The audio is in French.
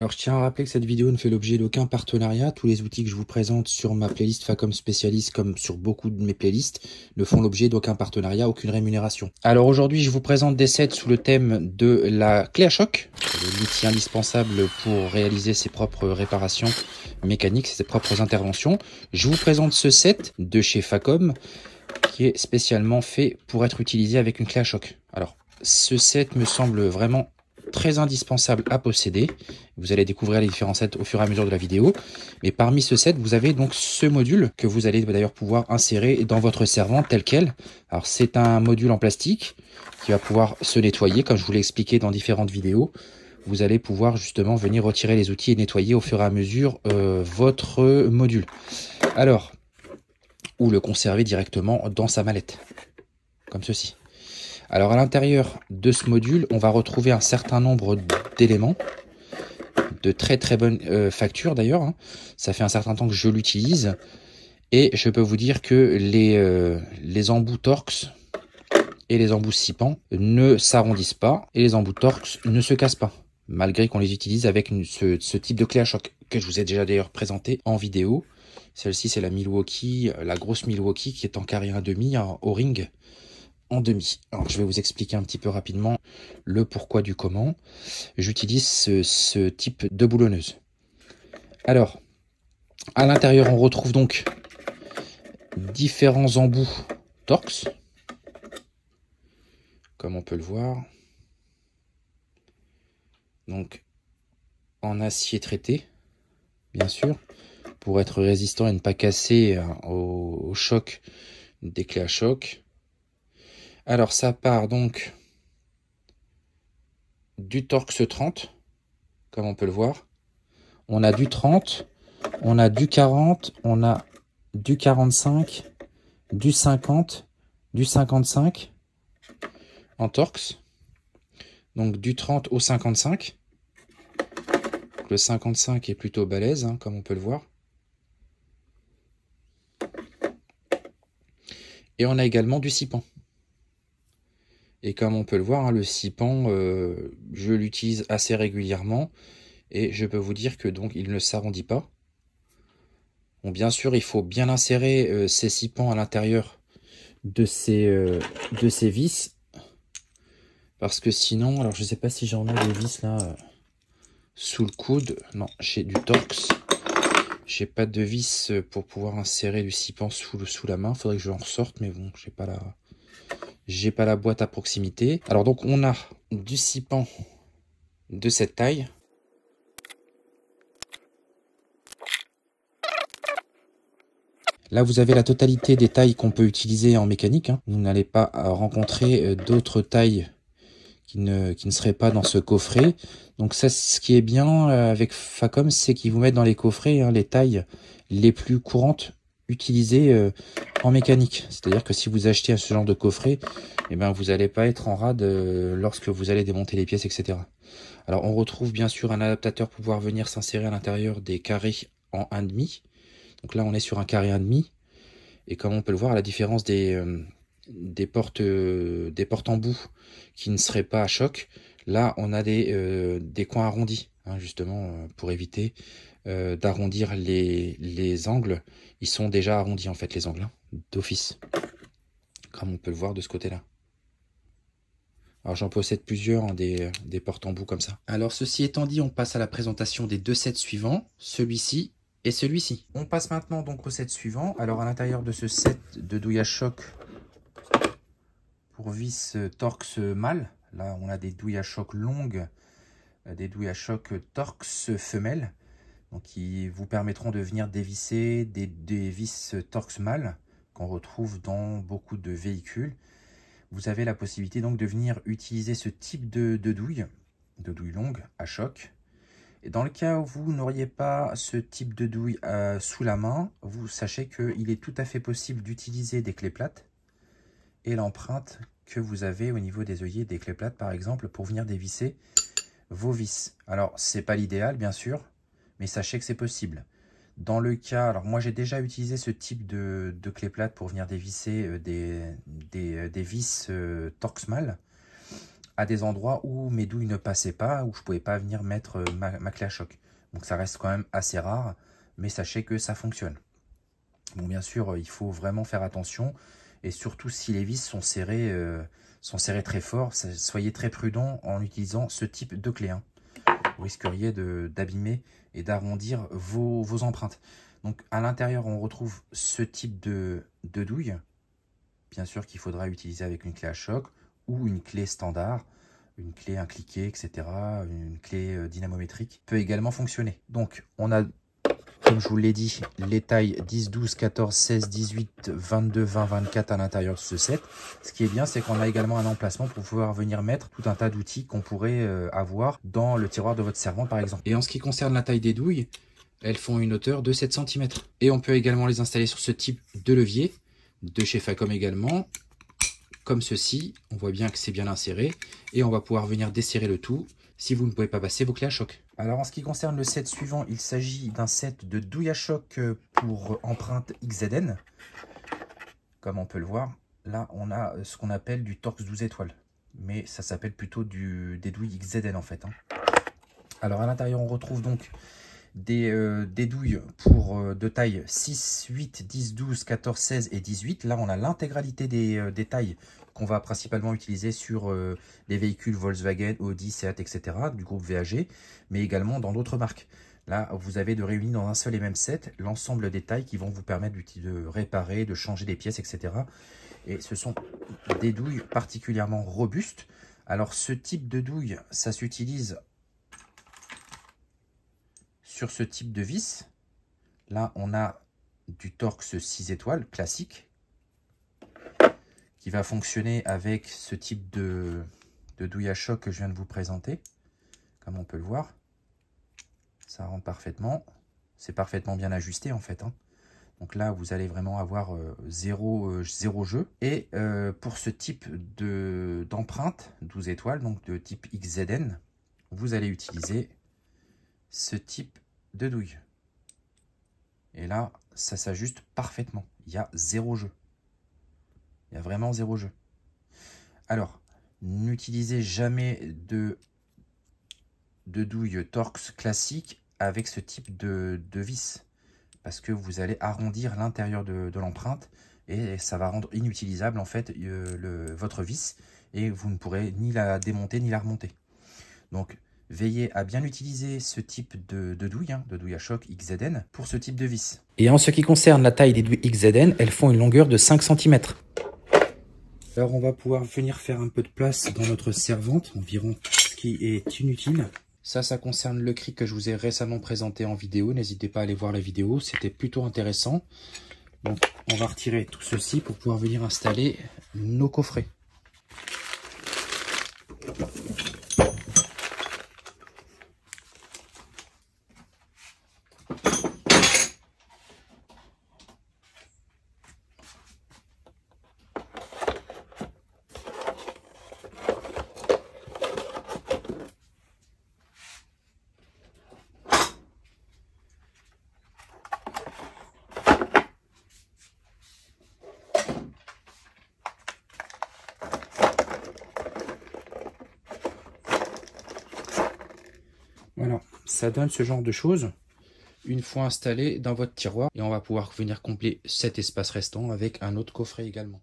Alors je tiens à rappeler que cette vidéo ne fait l'objet d'aucun partenariat, tous les outils que je vous présente sur ma playlist Facom Spécialiste comme sur beaucoup de mes playlists ne font l'objet d'aucun partenariat, aucune rémunération. Alors aujourd'hui je vous présente des sets sous le thème de la clé à choc, l'outil indispensable pour réaliser ses propres réparations mécaniques, ses propres interventions. Je vous présente ce set de chez Facom qui est spécialement fait pour être utilisé avec une clé à choc. Alors ce set me semble vraiment très indispensable à posséder. Vous allez découvrir les différents sets au fur et à mesure de la vidéo. Mais parmi ce set, vous avez donc ce module que vous allez d'ailleurs pouvoir insérer dans votre servante tel quel. Alors c'est un module en plastique qui va pouvoir se nettoyer, comme je vous l'ai expliqué dans différentes vidéos. Vous allez pouvoir justement venir retirer les outils et nettoyer au fur et à mesure euh, votre module. Alors, ou le conserver directement dans sa mallette, comme ceci. Alors à l'intérieur de ce module, on va retrouver un certain nombre d'éléments de très très bonne euh, facture d'ailleurs. Hein. Ça fait un certain temps que je l'utilise. Et je peux vous dire que les, euh, les embouts Torx et les embouts sipants ne s'arrondissent pas et les embouts Torx ne se cassent pas. Malgré qu'on les utilise avec ce, ce, type de clé à choc que je vous ai déjà d'ailleurs présenté en vidéo. Celle-ci c'est la Milwaukee, la grosse Milwaukee qui est en carré 1,5 hein, au ring en demi. Alors je vais vous expliquer un petit peu rapidement le pourquoi du comment. J'utilise ce, type de boulonneuse. Alors, à l'intérieur, on retrouve donc différents embouts Torx, comme on peut le voir. Donc, en acier traité, bien sûr, pour être résistant et ne pas casser euh, au, au choc des clés à choc. Alors ça part donc du Torx 30, comme on peut le voir. On a du 30, on a du 40, on a du 45, du 50, du 55 en Torx. Donc du 30 au 55. Le 55 est plutôt balèze, hein, comme on peut le voir. Et on a également du 6 pans. Et comme on peut le voir, hein, le sipan, euh, je l'utilise assez régulièrement. Et je peux vous dire que donc il ne s'arrondit pas. Bon, bien sûr, il faut bien insérer euh, ces sipans à l'intérieur de, ces euh, de ces vis. Parce que sinon, alors je sais pas si j'en ai des vis là sous le coude. Non, j'ai du Torx. J'ai pas de vis pour pouvoir insérer du sipan sous, sous la main. Faudrait que je en ressorte, mais bon, j'ai pas la j'ai pas la boîte à proximité. Alors donc on a du cipan de cette taille. Là, vous avez la totalité des tailles qu'on peut utiliser en mécanique. Hein. Vous n'allez pas rencontrer euh, d'autres tailles qui ne, qui ne seraient pas dans ce coffret. Donc ça, ce qui est bien euh, avec Facom, c'est qu'ils vous mettent dans les coffrets hein, les tailles les plus courantes utilisées euh, en mécanique. C'est-à-dire que si vous achetez ce genre de coffret, eh ben, vous n'allez pas être en rade euh, lorsque vous allez démonter les pièces, etc. Alors on retrouve bien sûr un adaptateur pour pouvoir venir s'insérer à l'intérieur des carrés en 1,5. Donc là on est sur un carré 1,5. Et comme on peut le voir, à la différence des, euh, des, portes, euh, des portes en bout qui ne seraient pas à choc, Là, on a des, euh, coins arrondis, hein, justement, euh, pour éviter euh, d'arrondir les, angles. Ils sont déjà arrondis, en fait, les angles, hein, d'office, comme on peut le voir de ce côté-là. Alors j'en possède plusieurs, hein, des, portes en bout comme ça. Alors ceci étant dit, on passe à la présentation des deux sets suivants, celui-ci et celui-ci. On passe maintenant donc au set suivant. Alors à l'intérieur de ce set de douille à choc pour vis Torx mâle, Là, on a des douilles à choc longues, euh, des douilles à choc Torx femelles, donc qui vous permettront de venir dévisser des, vis Torx mâles qu'on retrouve dans beaucoup de véhicules. Vous avez la possibilité donc de venir utiliser ce type de, douille, de douille longue à choc. Et dans le cas où vous n'auriez pas ce type de douille euh, sous la main, vous sachez qu'il est tout à fait possible d'utiliser des clés plates et l'empreinte que vous avez au niveau des œillets des clés plates, par exemple, pour venir dévisser vos vis. Alors, c'est pas l'idéal, bien sûr, mais sachez que c'est possible. Dans le cas, alors moi j'ai déjà utilisé ce type de, clé plate pour venir dévisser euh, des, des, euh, vis Torx euh, Torxmal à des endroits où mes douilles ne passaient pas, où je pouvais pas venir mettre ma, ma, clé à choc. Donc ça reste quand même assez rare, mais sachez que ça fonctionne. Bon, bien sûr, il faut vraiment faire attention et surtout si les vis sont serrées, euh, sont serrées très fort, soyez très prudent en utilisant ce type de clé. Hein. Vous risqueriez d'abîmer et d'arrondir vos, empreintes. Donc à l'intérieur, on retrouve ce type de, de douille, bien sûr qu'il faudra utiliser avec une clé à choc ou une clé standard, une clé un cliquet, etc., une clé euh, dynamométrique, peut également fonctionner. Donc on a comme je vous l'ai dit, les tailles 10, 12, 14, 16, 18, 22, 20, 24 à l'intérieur de ce set. Ce qui est bien, c'est qu'on a également un emplacement pour pouvoir venir mettre tout un tas d'outils qu'on pourrait euh, avoir dans le tiroir de votre servant par exemple. Et en ce qui concerne la taille des douilles, elles font une hauteur de 7 cm. Et on peut également les installer sur ce type de levier, de chez Facom également, comme ceci. On voit bien que c'est bien inséré. Et on va pouvoir venir desserrer le tout si vous ne pouvez pas passer vos clés à choc. Alors en ce qui concerne le set suivant, il s'agit d'un set de douille à choc euh, pour empreinte XZN. Comme on peut le voir, là on a euh, ce qu'on appelle du Torx 12 étoiles. Mais ça s'appelle plutôt du, des douilles XZN en fait. Hein. Alors à l'intérieur on retrouve donc euh, des, douilles pour, euh, de taille 6, 8, 10, 12, 14, 16 et 18. Là, on a l'intégralité euh, des, tailles qu'on va principalement utiliser sur les véhicules Volkswagen, Audi, Seat, etc. du groupe VAG, mais également dans d'autres marques. Là, vous avez de réunis dans un seul et même set l'ensemble des tailles qui vont vous permettre de réparer, de changer des pièces, etc. Et ce sont des douilles particulièrement robustes. Alors, ce type de douille, ça s'utilise sur ce type de vis, là, on a du Torx 6 étoiles classique qui va fonctionner avec ce type de, de douille à choc que je viens de vous présenter. Comme on peut le voir, ça rentre parfaitement. C'est parfaitement bien ajusté en fait. Hein. Donc là, vous allez vraiment avoir euh, zéro, euh, zéro, jeu. Et euh, pour ce type d'empreinte, 12 étoiles, donc de type XZN, vous allez utiliser ce type de douille. Et là, ça s'ajuste parfaitement. Il y a zéro jeu. Il y a vraiment zéro jeu. Alors, n'utilisez jamais de, de douille Torx classique avec ce type de, de vis. Parce que vous allez arrondir l'intérieur de, l'empreinte et ça va rendre inutilisable en fait euh, le, votre vis et vous ne pourrez ni la démonter ni la remonter. Donc Veillez à bien utiliser ce type de, douille, hein, de douille à choc XZN, pour ce type de vis. Et en ce qui concerne la taille des douilles XZN, elles font une longueur de 5 cm. Alors on va pouvoir venir faire un peu de place dans notre servante, environ ce qui est inutile. Ça, ça concerne le cri que je vous ai récemment présenté en vidéo. N'hésitez pas à aller voir la vidéo, c'était plutôt intéressant. Donc on va retirer tout ceci pour pouvoir venir installer nos coffrets. Ça donne ce genre de choses une fois installé dans votre tiroir et on va pouvoir venir combler cet espace restant avec un autre coffret également.